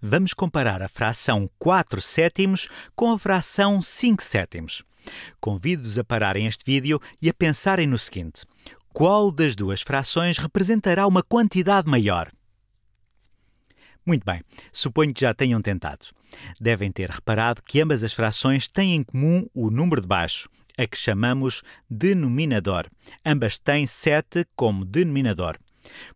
Vamos comparar a fração 4 sétimos com a fração 5 sétimos. Convido-vos a pararem este vídeo e a pensarem no seguinte: qual das duas frações representará uma quantidade maior? Muito bem, suponho que já tenham tentado. Devem ter reparado que ambas as frações têm em comum o número de baixo, a que chamamos denominador. Ambas têm 7 como denominador.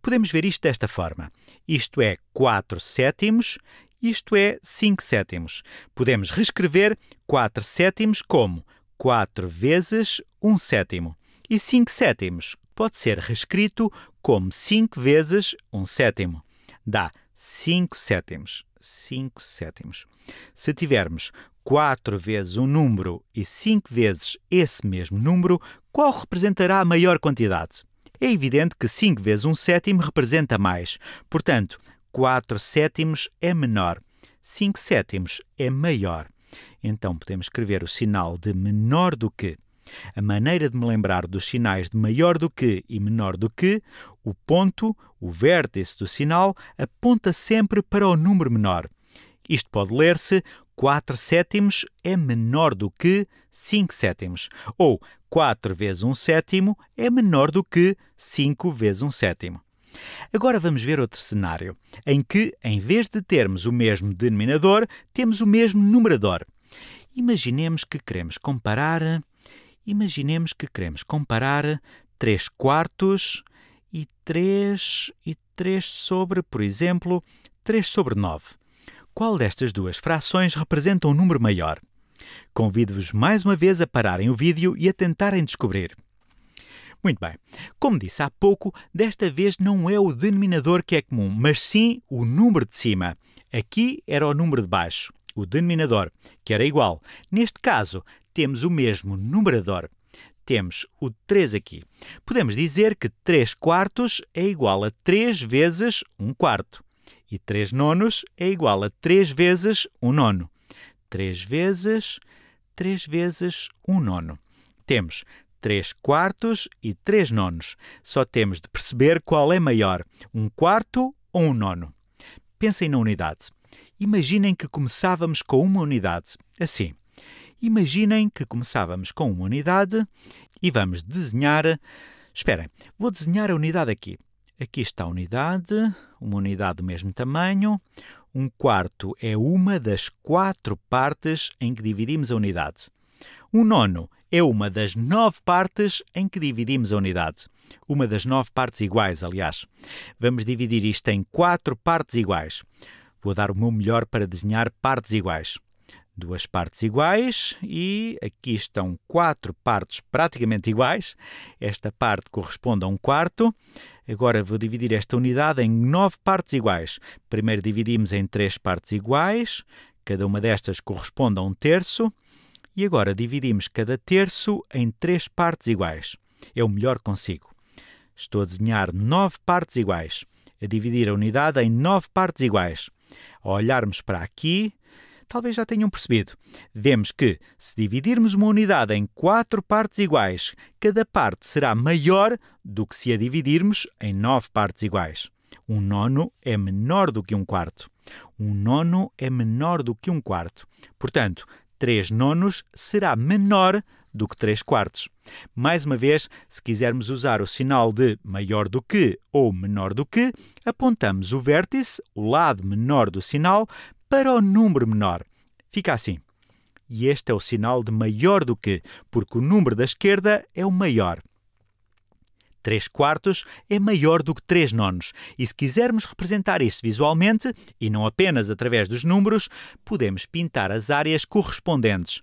Podemos ver isto desta forma: isto é 4 sétimos, isto é 5 sétimos. Podemos reescrever 4 sétimos como 4 vezes 1 sétimo. E 5 sétimos pode ser reescrito como 5 vezes 1 sétimo. Dá 5 sétimos. 5 sétimos. Se tivermos 4 vezes um número e 5 vezes esse mesmo número, qual representará a maior quantidade? é evidente que 5 vezes 1 sétimo representa mais. Portanto, 4 sétimos é menor, 5 sétimos é maior. Então podemos escrever o sinal de menor do que. A maneira de me lembrar dos sinais de maior do que e menor do que, o ponto, o vértice do sinal, aponta sempre para o número menor. Isto pode ler-se 4 sétimos é menor do que 5 sétimos. Ou 4 vezes 1 sétimo é menor do que 5 vezes 1 sétimo. Agora vamos ver outro cenário, em que, em vez de termos o mesmo denominador, temos o mesmo numerador. Imaginemos que queremos comparar. Imaginemos que queremos comparar 3 quartos e 3 e 3 sobre, por exemplo, 3 sobre 9 qual destas duas frações representa um número maior. Convido-vos mais uma vez a pararem o vídeo e a tentarem descobrir. Muito bem, como disse há pouco, desta vez não é o denominador que é comum, mas sim o número de cima. Aqui era o número de baixo, o denominador, que era igual. Neste caso, temos o mesmo numerador. Temos o 3 aqui. Podemos dizer que 3 quartos é igual a 3 vezes 1 quarto. E 3 nonos é igual a 3 vezes 1 um nono. 3 vezes 3 vezes 1 um nono. Temos 3 quartos e 3 nonos. Só temos de perceber qual é maior, um quarto ou um nono. Pensem na unidade. Imaginem que começávamos com uma unidade, assim. Imaginem que começávamos com uma unidade e vamos desenhar. Esperem, vou desenhar a unidade aqui. Aqui está a unidade, uma unidade do mesmo tamanho. Um quarto é uma das quatro partes em que dividimos a unidade. Um nono é uma das nove partes em que dividimos a unidade. Uma das nove partes iguais, aliás. Vamos dividir isto em quatro partes iguais. Vou dar o meu melhor para desenhar partes iguais. Duas partes iguais e aqui estão quatro partes praticamente iguais. Esta parte corresponde a um quarto. Agora vou dividir esta unidade em nove partes iguais. Primeiro dividimos em três partes iguais, cada uma destas corresponde a um terço, e agora dividimos cada terço em três partes iguais. É o melhor consigo. Estou a desenhar nove partes iguais, a dividir a unidade em nove partes iguais. Ao olharmos para aqui, talvez já tenham percebido. Vemos que, se dividirmos uma unidade em quatro partes iguais, cada parte será maior do que se a dividirmos em nove partes iguais. Um nono é menor do que um quarto. Um nono é menor do que um quarto. Portanto, três nonos será menor do que três quartos. Mais uma vez, se quisermos usar o sinal de maior do que ou menor do que, apontamos o vértice, o lado menor do sinal, para o número menor. Fica assim. E este é o sinal de maior do que, porque o número da esquerda é o maior. 3 quartos é maior do que 3 nonos, e se quisermos representar isso visualmente, e não apenas através dos números, podemos pintar as áreas correspondentes.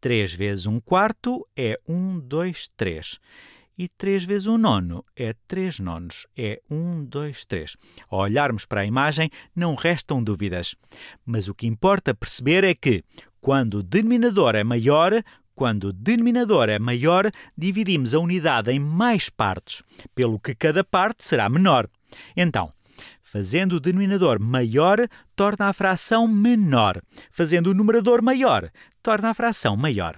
3 vezes 1 quarto é 1, 2, 3. E 3 vezes um nono é 3 nonos, é 1, 2, 3. Ao olharmos para a imagem, não restam dúvidas. Mas o que importa perceber é que, quando o denominador é maior, quando o denominador é maior, dividimos a unidade em mais partes, pelo que cada parte será menor. Então, Fazendo o denominador maior, torna a fração menor. Fazendo o numerador maior, torna a fração maior.